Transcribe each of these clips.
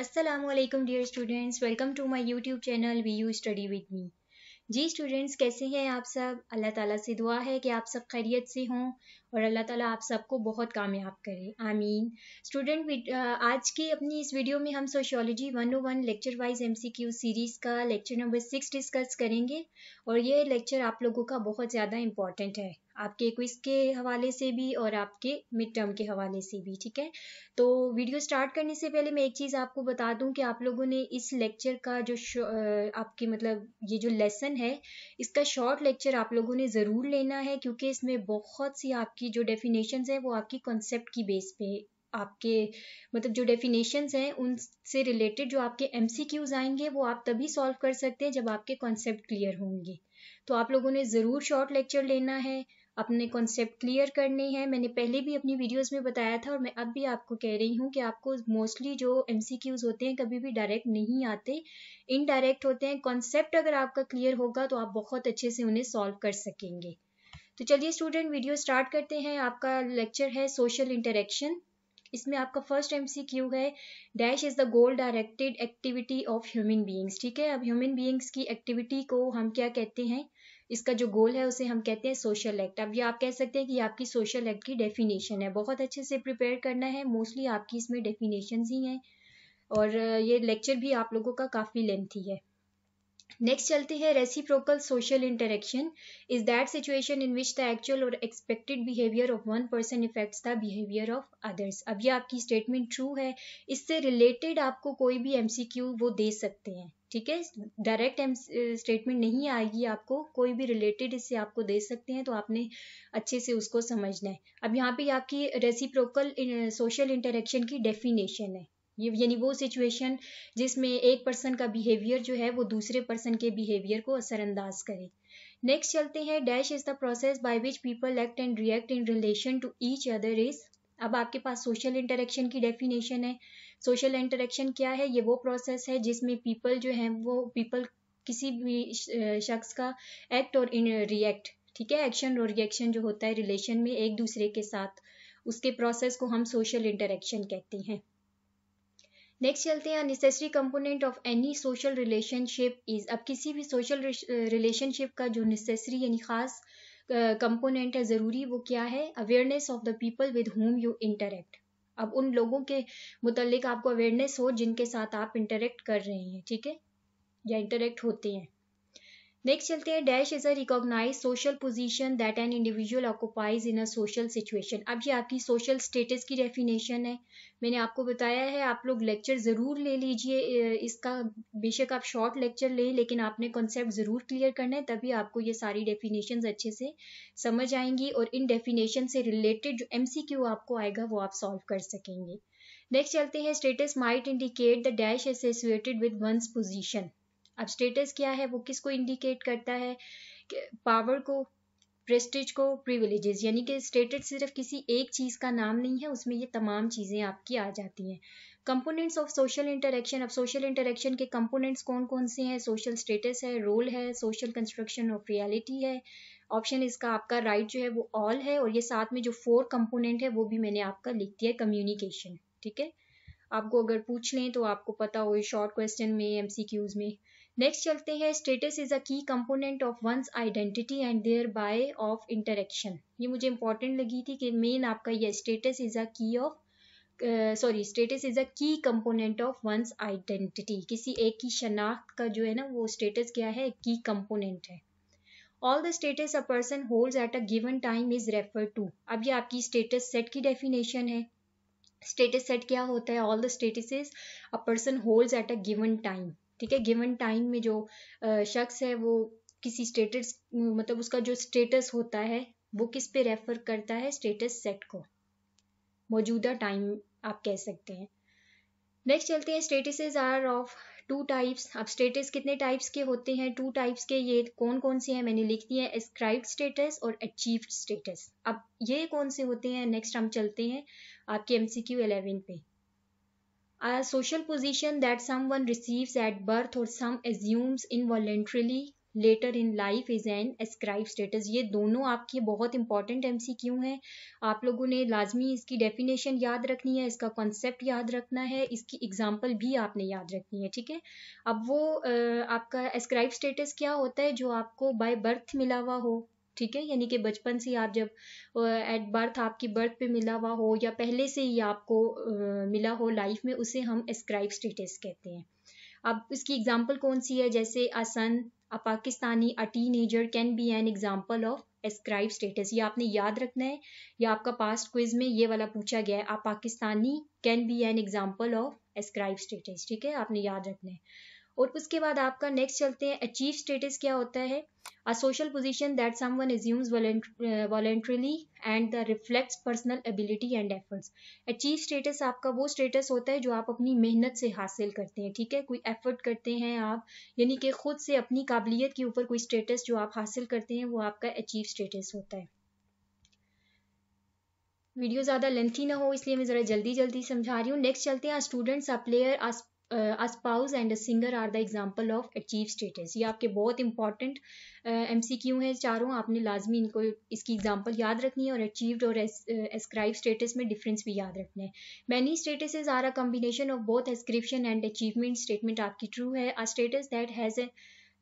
Aslam dear students welcome to my YouTube channel V U study with me जी students कैसे हैं आप सब अल्लाह ताला से दुआ है कि आप सब खैरियत से हों और अल्लाह ताला आप सबको बहुत कामयाब करे आमीन स्टूडेंट आज की अपनी इस वीडियो में हम sociology 101 lecture wise MCQ series का लेक्चर नंबर सिक्स डिस्कस करेंगे और ये लेक्चर आप लोगों का बहुत ज़्यादा इम्पॉर्टेंट है आपके क्विज के हवाले से भी और आपके मिड टर्म के हवाले से भी ठीक है तो वीडियो स्टार्ट करने से पहले मैं एक चीज़ आपको बता दूं कि आप लोगों ने इस लेक्चर का जो आपके मतलब ये जो लेसन है इसका शॉर्ट लेक्चर आप लोगों ने ज़रूर लेना है क्योंकि इसमें बहुत सी आपकी आपकी जो डेफिनेशन है वो आपकी कॉन्सेप्ट की बेस पे आपके मतलब जो डेफिनेशन हैं उनसे रिलेटेड जो आपके एम आएंगे वो आप तभी सॉल्व कर सकते हैं जब आपके कॉन्सेप्ट क्लियर होंगे तो आप लोगों ने ज़रूर शॉर्ट लेक्चर लेना है अपने कॉन्सेप्ट क्लियर करने हैं मैंने पहले भी अपनी वीडियोस में बताया था और मैं अब भी आपको कह रही हूँ कि आपको मोस्टली जो एम होते हैं कभी भी डायरेक्ट नहीं आते इनडायरेक्ट होते हैं कॉन्सेप्ट अगर आपका क्लियर होगा तो आप बहुत अच्छे से उन्हें सॉल्व कर सकेंगे तो चलिए स्टूडेंट वीडियो स्टार्ट करते हैं आपका लेक्चर है सोशल इंटरेक्शन इसमें आपका फर्स्ट एमसीक्यू है dash is the goal directed activity of human beings ठीक है अब ह्यूमन बीइंग्स की एक्टिविटी को हम क्या कहते हैं इसका जो गोल है उसे हम कहते हैं सोशल एक्ट अब ये आप कह सकते हैं कि आपकी सोशल एक्ट की डेफिनेशन है बहुत अच्छे से प्रिपेयर करना है मोस्टली आपकी इसमें डेफिनेशन ही हैं और ये लेक्चर भी आप लोगों का काफ़ी लेंथी है नेक्स्ट चलते हैं reciprocal social interaction is that situation in which the actual or expected behaviour of one person affects the behaviour of others अब ये आपकी स्टेटमेंट ट्रू है इससे रिलेटेड आपको कोई भी एमसीक्यू वो दे सकते हैं ठीक है डायरेक्ट स्टेटमेंट नहीं आएगी आपको कोई भी रिलेटेड इससे आपको दे सकते हैं तो आपने अच्छे से उसको समझना है अब यहाँ पे आपकी रेसिप्रोकल सोशल इंटरेक्शन की डेफिनेशन है ये यानी वो सिचुएशन जिसमें एक पर्सन का बिहेवियर जो है वो दूसरे पर्सन के बिहेवियर को असरअंदाज करे नेक्स्ट चलते हैं dash is the process by which people act and react in relation to each other is अब आपके पास सोशल इंटरेक्शन की डेफिनेशन है सोशल इंटरेक्शन क्या है ये वो प्रोसेस है जिसमें पीपल जो है वो पीपल किसी भी शख्स का एक्ट और रिएक्ट ठीक है एक्शन और रिएक्शन जो होता है रिलेशन में एक दूसरे के साथ उसके प्रोसेस को हम सोशल इंटरेक्शन कहते हैं नेक्स्ट चलते हैं necessary component of any social relationship is अब किसी भी सोशल रिलेशनशिप का जो नेसेसरी यानी खास कंपोनेंट uh, है ज़रूरी वो क्या है awareness of the people with whom you interact अब उन लोगों के मुतालिक आपको अवेयरनेस हो जिनके साथ आप इंटरेक्ट कर रहे हैं ठीक है या इंटरेक्ट होते हैं नेक्स्ट चलते हैं dash is a recognise social position that an individual occupies in a social situation अब ये आपकी सोशल स्टेटस की डेफिनेशन है मैंने आपको बताया है आप लोग लेक्चर ज़रूर ले लीजिए इसका बेशक आप शॉर्ट लेक्चर लें लेकिन आपने कॉन्सेप्ट ज़रूर क्लियर करना है तभी आपको ये सारी डेफिनेशन अच्छे से समझ आएंगी और इन डेफिनेशन से रिलेटेड जो एम आपको आएगा वो आप सॉल्व कर सकेंगे नेक्स्ट चलते हैं status might indicate the dash associated with one's position अब स्टेटस क्या है वो किसको इंडिकेट करता है पावर को प्रेस्टिज को प्रिविलेजेस यानी कि स्टेटस सिर्फ किसी एक चीज़ का नाम नहीं है उसमें ये तमाम चीज़ें आपकी आ जाती हैं कंपोनेंट्स ऑफ सोशल इंटरेक्शन अब सोशल इंटरेक्शन के कंपोनेंट्स कौन कौन से हैं सोशल स्टेटस है रोल है सोशल कंस्ट्रक्शन ऑफ रियलिटी है ऑप्शन इसका आपका राइट right जो है वो ऑल है और ये साथ में जो फोर कंपोनेंट है वो भी मैंने आपका लिख दिया है कम्युनिकेशन ठीक है आपको अगर पूछ लें तो आपको पता हो शॉर्ट क्वेश्चन में एमसीक्यूज में नेक्स्ट चलते हैं status is a key component of one's identity and thereby of ऑफ इंटरेक्शन ये मुझे इंपॉर्टेंट लगी थी कि मेन आपका ये status is a key of sorry status is a key component of one's identity किसी एक की शनाख्त का जो है ना वो स्टेटस क्या है की कंपोनेंट है all the status a person hold at a given time is refer to अब ये आपकी स्टेटस सेट की डेफिनेशन है स्टेटस सेट क्या होता है all the status a person hold at a given time ठीक है गिवन टाइम में जो शख्स है वो किसी स्टेटस मतलब उसका जो स्टेटस होता है वो किस पे रेफर करता है स्टेटस सेट को मौजूदा टाइम आप कह सकते हैं नेक्स्ट चलते हैं statuses are of two types अब स्टेटस कितने टाइप्स के होते हैं टू टाइप्स के ये कौन कौन से हैं मैंने लिख दिए है एस्क्राइब स्टेटस और अचीव्ड स्टेटस अब ये कौन से होते हैं नेक्स्ट हम चलते हैं आपके एमसीक्यू 11 पे a social position that someone receives at birth or some assumes involuntarily later in life is an ascribe status ये दोनों आपके बहुत इंपॉर्टेंट एम सी क्यू हैं आप लोगों ने लाजमी इसकी डेफिनेशन याद रखनी है इसका कॉन्सेप्ट याद रखना है इसकी एग्जाम्पल भी आपने याद रखनी है ठीक है अब वो आपका एस्क्राइब स्टेटस क्या होता है जो आपको बाय बर्थ मिला हुआ हो ठीक है यानी कि बचपन से आप जब एट बर्थ आपकी बर्थ पे मिला हुआ हो या पहले से ही आपको मिला हो लाइफ में उसे हम एस्क्राइब स्टेटस कहते हैं अब इसकी एग्जाम्पल कौन सी है जैसे as an a Pakistani a teenager can be an example of ascribe status ये आपने याद रखना है या आपका पास्ट क्विज में ये वाला पूछा गया है a Pakistani can be an example of ascribe status ठीक है आपने याद रखना है और उसके बाद आपका नेक्स्ट चलते हैं अचीव स्टेटस क्या होता है a social position that someone assumes voluntarily and the reflects personal ability and efforts achieve status आपका वो स्टेटस होता है जो आप अपनी मेहनत से हासिल करते हैं ठीक है कोई एफर्ट करते हैं आप यानी कि खुद से अपनी काबिलियत के ऊपर कोई स्टेटस जो आप हासिल करते हैं वो आपका अचीव स्टेटस होता है वीडियो ज़्यादा लेंथी ना हो इसलिए मैं ज़रा जल्दी जल्दी समझा रही हूँ नेक्स्ट चलते हैं a students a player a a spouse and a singer are the example of achieve status ये आपके बहुत इंपॉर्टेंट एम सी क्यू हैं चारों आपने लाजमी इनको इसकी एग्जाम्पल याद रखनी है और अचीव्ड और एस्क्राइब स्टेटस में डिफरेंस भी याद रखना है many statuses are a combination of both ascription and achievement statement आपकी ट्रू है a status that has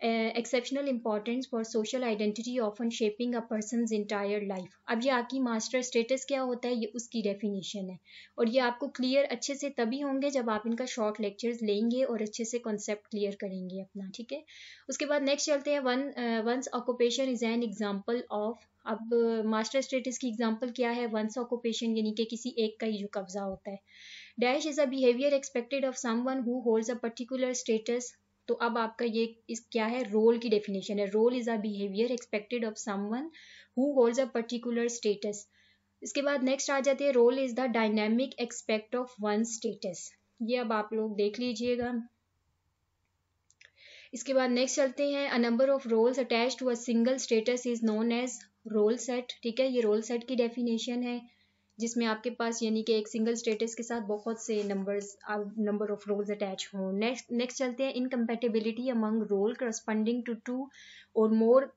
exceptional importance for social identity often shaping a person entire life अब ये आपकी मास्टर स्टेटस क्या होता है ये उसकी डेफिनेशन है और ये आपको क्लियर अच्छे से तभी होंगे जब आप इनका शॉर्ट लेक्चर्स लेंगे और अच्छे से कॉन्सेप्ट क्लियर करेंगे अपना ठीक है उसके बाद नेक्स्ट चलते हैं one one's occupation is an example of अब मास्टर uh, स्टेटस की एग्जाम्पल क्या है वंस ऑक्यूपेशन यानी कि किसी एक का ही जो कब्जा होता है dash is a behaviour expected of someone who holds a particular status तो अब आपका ये इस क्या है रोल की डेफिनेशन है role is a behaviour expected of someone who holds a particular status इसके बाद नेक्स्ट आ जाती है role is the dynamic aspect of one status ये अब आप लोग देख लीजिएगा इसके बाद नेक्स्ट चलते हैं a number of roles attach to a single status is known as role set ठीक है ये रोल सेट की डेफिनेशन है जिसमें आपके पास यानी कि एक सिंगल स्टेटस के साथ बहुत से numbers number of roles attach हों नेक्स्ट नेक्स्ट चलते हैं incompatibility among role corresponding to to और more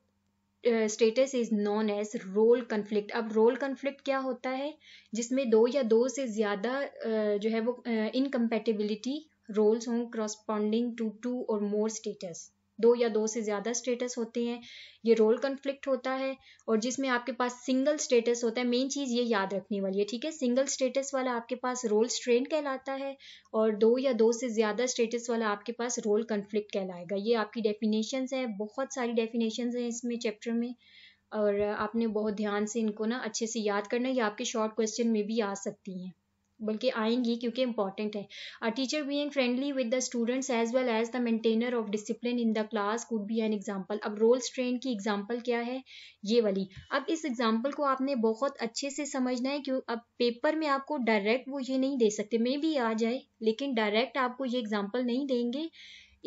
status is known as role conflict अब रोल कन्फ्लिक्ट क्या होता है जिसमें दो या दो से ज़्यादा uh, जो है वो इनकम्पेटेबिलिटी uh, रोल्स हों करस्पॉन्डिंग टू टू और मोर स्टेटस दो या दो से ज़्यादा स्टेटस होते हैं ये रोल कन्फ्लिक्ट होता है और जिसमें आपके पास सिंगल स्टेटस होता है मेन चीज़ ये याद रखने वाली है ठीक है सिंगल स्टेटस वाला आपके पास रोल स्ट्रेन कहलाता है और दो या दो से ज़्यादा स्टेटस वाला आपके पास रोल कन्फ्लिक्ट कहलाएगा ये आपकी डेफिनेशन है बहुत सारी डेफिनेशन है इसमें चैप्टर में और आपने बहुत ध्यान से इनको ना अच्छे से याद करना ये आपके शॉर्ट क्वेश्चन में भी आ सकती हैं बल्कि आएंगी क्योंकि इंपॉर्टेंट है a teacher being friendly with the students as well as the maintainer of discipline in the class could be an example अब रोल स्ट्रेन की एग्जांपल क्या है ये वाली अब इस एग्जांपल को आपने बहुत अच्छे से समझना है क्यों अब पेपर में आपको डायरेक्ट वो ये नहीं दे सकते मे भी आ जाए लेकिन डायरेक्ट आपको ये एग्जाम्पल नहीं देंगे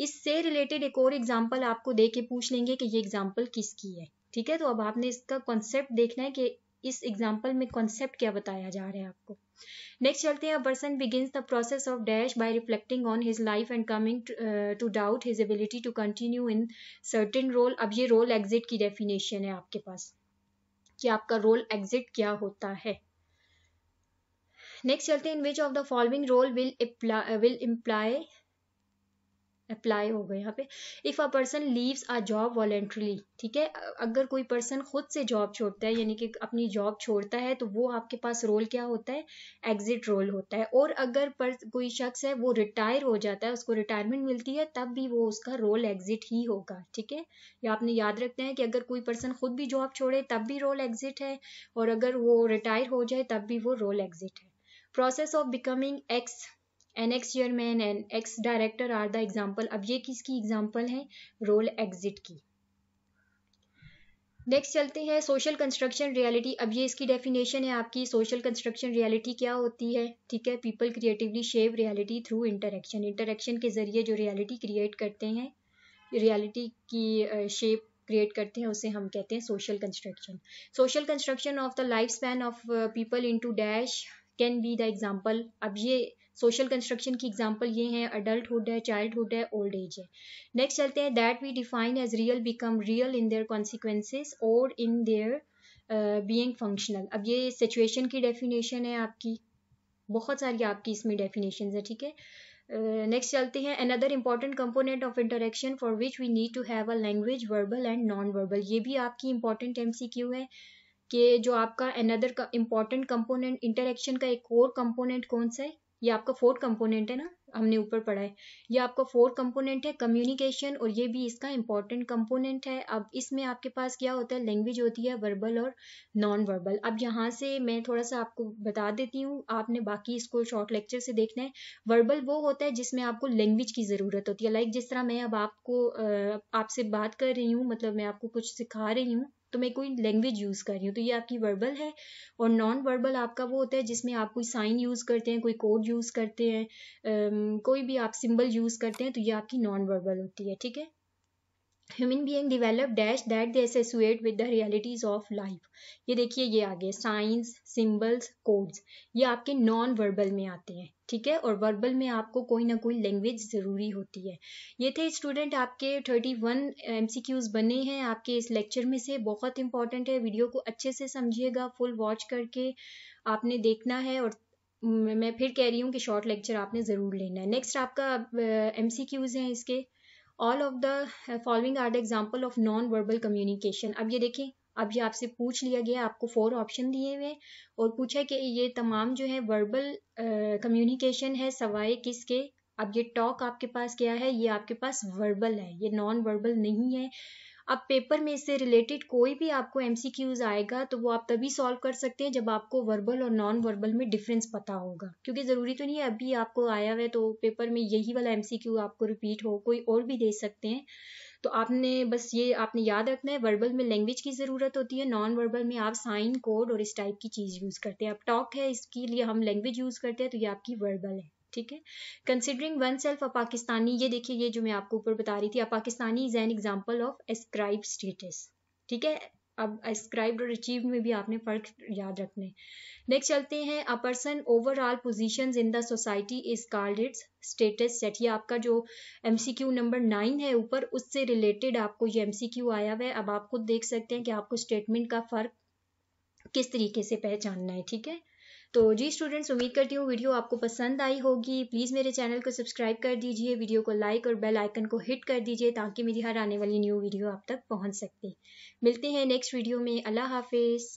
इससे रिलेटेड एक और एग्जाम्पल आपको दे के पूछ लेंगे कि ये एग्जाम्पल किसकी है ठीक है तो अब आपने इसका कॉन्सेप्ट देखना है कि इस एग्जाम्पल में कॉन्सेप्ट क्या बताया जा रहा है आपको नेक्स्ट चलते हैं person begins the process of dash by reflecting on his life and coming to doubt his ability to continue in certain role अब ये रोल एग्जिट की डेफिनेशन है आपके पास कि आपका रोल एग्जिट क्या होता है नेक्स्ट चलते हैं in which of the following role will will imply apply हो गए यहाँ पे if a person leaves a job voluntarily ठीक है अगर कोई पर्सन खुद से जॉब छोड़ता है यानी कि अपनी जॉब छोड़ता है तो वो आपके पास रोल क्या होता है एग्जिट रोल होता है और अगर पर कोई शख्स है वो रिटायर हो जाता है उसको रिटायरमेंट मिलती है तब भी वो उसका रोल एग्जिट ही होगा ठीक है या आपने याद रखते हैं कि अगर कोई पर्सन खुद भी जॉब छोड़े तब भी रोल एग्जिट है और अगर वो रिटायर हो जाए तब भी वो रोल एग्जिट है process of becoming ex an ex chairman an ex director are the example अब ये किसकी एग्जाम्पल है रोल एग्जिट की नेक्स्ट चलते हैं सोशल कंस्ट्रक्शन रियलिटी अब ये इसकी डेफिनेशन है आपकी सोशल कंस्ट्रक्शन रियलिटी क्या होती है ठीक है people creatively shape reality through interaction interaction के जरिए जो रियलिटी क्रिएट करते हैं रियलिटी की शेप क्रिएट करते हैं उसे हम कहते हैं social construction social construction of the life span of people in to dash can be the example अब ये सोशल कंस्ट्रक्शन की एग्जाम्पल ये हैं अडल्टुड है चाइल्डहुड है ओल्ड एज है नेक्स्ट चलते हैं that we define as real become real in their consequences और इन देयर बींग फंक्शनल अब ये सिचुएशन की डेफिनेशन है आपकी बहुत सारी आपकी इसमें डेफिनेशन है ठीक है नेक्स्ट uh, चलते हैं another important component of interaction for which we need to have a language verbal and non verbal ये भी आपकी इंपॉर्टेंट एम है कि जो आपका अनदर इंपॉर्टेंट कंपोनेंट इंटरेक्शन का एक और कंपोनेंट कौन सा है ये आपका फोर्थ कंपोनेंट है ना हमने ऊपर पढ़ा है ये आपका फोर्थ कंपोनेंट है कम्युनिकेशन और ये भी इसका इंपॉर्टेंट कंपोनेंट है अब इसमें आपके पास क्या होता है लैंग्वेज होती है वर्बल और नॉन वर्बल अब यहाँ से मैं थोड़ा सा आपको बता देती हूँ आपने बाकी इसको शॉर्ट लेक्चर से देखना है वर्बल वो होता है जिसमें आपको लैंग्वेज की ज़रूरत होती है लाइक जिस तरह मैं अब आपको आपसे बात कर रही हूँ मतलब मैं आपको कुछ सिखा रही हूँ तो मैं कोई लैंग्वेज यूज़ कर रही हूँ तो ये आपकी वर्बल है और नॉन वर्बल आपका वो होता है जिसमें आप कोई साइन यूज़ करते हैं कोई कोड यूज़ करते हैं कोई भी आप सिम्बल यूज़ करते हैं तो ये आपकी नॉन वर्बल होती है ठीक है human being develop dash that they associate with the realities of life ये देखिए ये आगे साइंस सिम्बल्स कोड्स ये आपके नॉन वर्बल में आते हैं ठीक है और वर्बल में आपको कोई ना कोई लैंग्वेज ज़रूरी होती है ये थे स्टूडेंट आपके थर्टी वन एम बने हैं आपके इस लेक्चर में से बहुत इंपॉर्टेंट है वीडियो को अच्छे से समझिएगा फुल वॉच करके आपने देखना है और मैं फिर कह रही हूँ कि शॉर्ट लेक्चर आपने ज़रूर लेना है नेक्स्ट आपका एम uh, हैं इसके all of the following are the example of non verbal communication अब ये देखें अभी आपसे पूछ लिया गया आपको फोर ऑप्शन दिए हुए और पूछा कि ये तमाम जो है वर्बल कम्युनिकेशन है सवाए किसके अब ये टॉक आपके पास क्या है ये आपके पास वर्बल है ये नॉन वर्बल नहीं है अब पेपर में इससे रिलेटेड कोई भी आपको एमसीक्यूज आएगा तो वो आप तभी सॉल्व कर सकते हैं जब आपको वर्बल और नॉन वर्बल में डिफरेंस पता होगा क्योंकि ज़रूरी तो नहीं है अभी आपको आया हुआ है तो पेपर में यही वाला एमसीक्यू आपको रिपीट हो कोई और भी दे सकते हैं तो आपने बस ये आपने याद रखना है वर्बल में लैंग्वेज की ज़रूरत होती है नॉन वर्बल में आप साइन कोड और इस टाइप की चीज़ यूज़ करते हैं अब टॉक है इसके लिए हम लैंग्वेज यूज़ करते हैं तो ये आपकी वर्बल है ठीक है considering oneself a Pakistani ये देखिए ये जो मैं आपको ऊपर बता रही थी a Pakistani is an example of ascribe status ठीक है अब एस्क्राइब्ड और अचीव में भी आपने फ़र्क याद रखने नेक्स्ट चलते हैं a person overall positions in the society is called its status set ये आपका जो एमसीक्यू नंबर नाइन है ऊपर उससे रिलेटेड आपको ये एमसीक्यू आया हुआ है अब आप खुद देख सकते हैं कि आपको स्टेटमेंट का फ़र्क किस तरीके से पहचानना है ठीक है तो जी स्टूडेंट्स उम्मीद करती हूँ वीडियो आपको पसंद आई होगी प्लीज़ मेरे चैनल को सब्सक्राइब कर दीजिए वीडियो को लाइक और बेल आइकन को हिट कर दीजिए ताकि मेरी हर आने वाली न्यू वीडियो आप तक पहुँच सके मिलते हैं नेक्स्ट वीडियो में अल्लाह हाफिज़